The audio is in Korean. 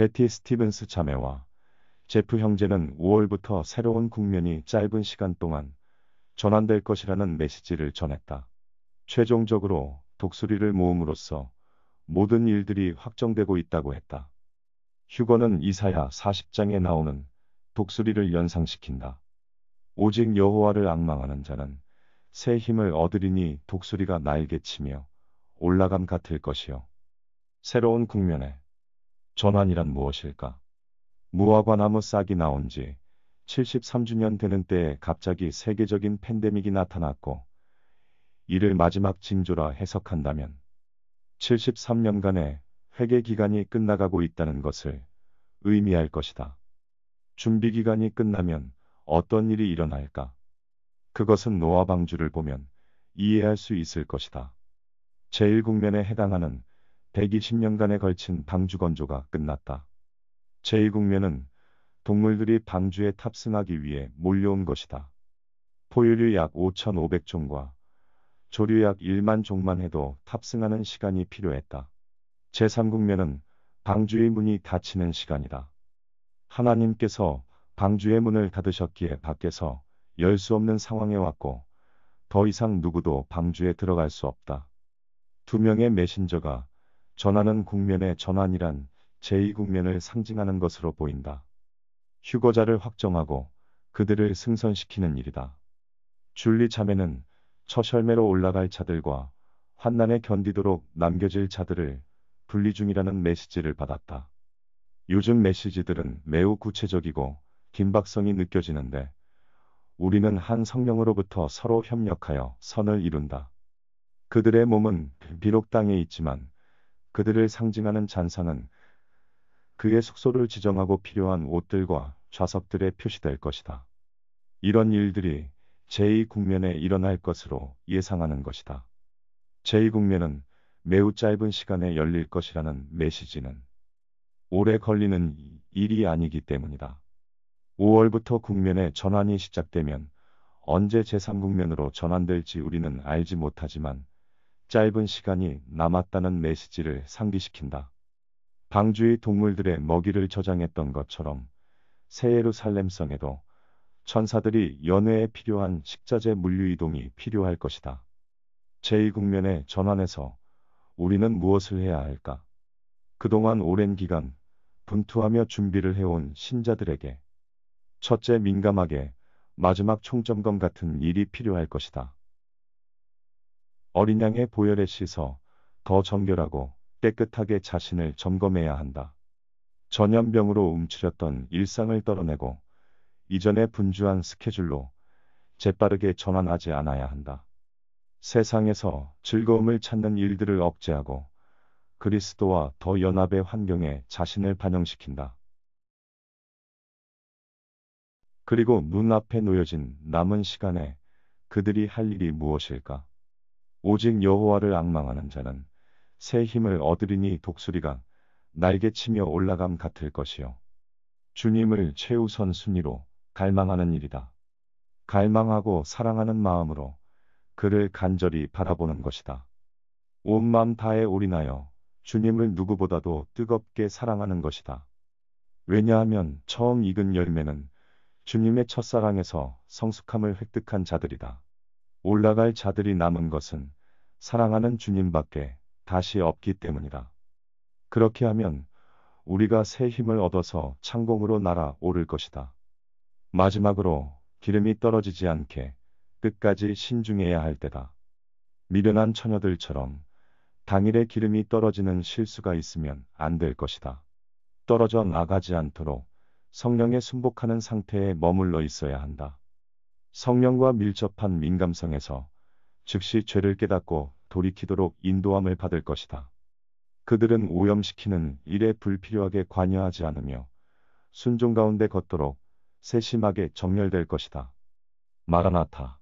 베티 스티븐스 자매와 제프 형제는 5월부터 새로운 국면이 짧은 시간 동안 전환될 것이라는 메시지를 전했다. 최종적으로 독수리를 모음으로써 모든 일들이 확정되고 있다고 했다. 휴거는 이사야 40장에 나오는 독수리를 연상시킨다. 오직 여호와를 악망하는 자는 새 힘을 얻으리니 독수리가 날개치며 올라감 같을 것이요. 새로운 국면에 전환이란 무엇일까? 무화과 나무 싹이 나온 지 73주년 되는 때에 갑자기 세계적인 팬데믹이 나타났고 이를 마지막 징조라 해석한다면 73년간의 회계 기간이 끝나가고 있다는 것을 의미할 것이다. 준비 기간이 끝나면 어떤 일이 일어날까? 그것은 노아 방주를 보면 이해할 수 있을 것이다. 제1국면에 해당하는 120년간에 걸친 방주 건조가 끝났다. 제2국면은 동물들이 방주에 탑승하기 위해 몰려온 것이다. 포유류 약 5,500종과 조류 약 1만 종만 해도 탑승하는 시간이 필요했다. 제3국면은 방주의 문이 닫히는 시간이다. 하나님께서 방주의 문을 닫으셨기에 밖에서 열 수 없는 상황에 왔고 더 이상 누구도 방주에 들어갈 수 없다. 두 명의 메신저가 전환은 국면의 전환이란 제2국면을 상징하는 것으로 보인다. 휴거자를 확정하고 그들을 승선시키는 일이다. 줄리 자매는 처설매로 올라갈 자들과 환난에 견디도록 남겨질 자들을 분리 중이라는 메시지를 받았다. 요즘 메시지들은 매우 구체적이고 긴박성이 느껴지는데 우리는 한 성령으로부터 서로 협력하여 선을 이룬다. 그들의 몸은 비록 땅에 있지만 그들을 상징하는 잔상은 그의 숙소를 지정하고 필요한 옷들과 좌석들에 표시될 것이다. 이런 일들이 제2국면에 일어날 것으로 예상하는 것이다. 제2국면은 매우 짧은 시간에 열릴 것이라는 메시지는 오래 걸리는 일이 아니기 때문이다. 5월부터 국면의 전환이 시작되면 언제 제3국면으로 전환될지 우리는 알지 못하지만 짧은 시간이 남았다는 메시지를 상기시킨다. 방주의 동물들의 먹이를 저장했던 것처럼 새 예루살렘성에도 천사들이 연회에 필요한 식자재 물류이동이 필요할 것이다. 제2국면의전환에서 우리는 무엇을 해야 할까? 그동안 오랜 기간 분투하며 준비를 해온 신자들에게 첫째 민감하게 마지막 총점검 같은 일이 필요할 것이다. 어린 양의 보혈에 씻어 더 정결하고 깨끗하게 자신을 점검해야 한다. 전염병으로 움츠렸던 일상을 떨어내고 이전의 분주한 스케줄로 재빠르게 전환하지 않아야 한다. 세상에서 즐거움을 찾는 일들을 억제하고 그리스도와 더 연합의 환경에 자신을 반영시킨다. 그리고 눈앞에 놓여진 남은 시간에 그들이 할 일이 무엇일까? 오직 여호와를 악망하는 자는 새 힘을 얻으리니 독수리가 날개치며 올라감 같을 것이요. 주님을 최우선 순위로 갈망하는 일이다. 갈망하고 사랑하는 마음으로 그를 간절히 바라보는 것이다. 온 맘 다에 올인하여 주님을 누구보다도 뜨겁게 사랑하는 것이다. 왜냐하면 처음 익은 열매는 주님의 첫사랑에서 성숙함을 획득한 자들이다. 올라갈 자들이 남은 것은 사랑하는 주님밖에 다시 없기 때문이다. 그렇게 하면 우리가 새 힘을 얻어서 창공으로 날아오를 것이다. 마지막으로 기름이 떨어지지 않게 끝까지 신중해야 할 때다. 미련한 처녀들처럼 당일에 기름이 떨어지는 실수가 있으면 안 될 것이다. 떨어져 나가지 않도록 성령에 순복하는 상태에 머물러 있어야 한다. 성령과 밀접한 민감성에서 즉시 죄를 깨닫고 돌이키도록 인도함을 받을 것이다. 그들은 오염시키는 일에 불필요하게 관여하지 않으며 순종 가운데 걷도록 세심하게 정렬될 것이다. 마라나타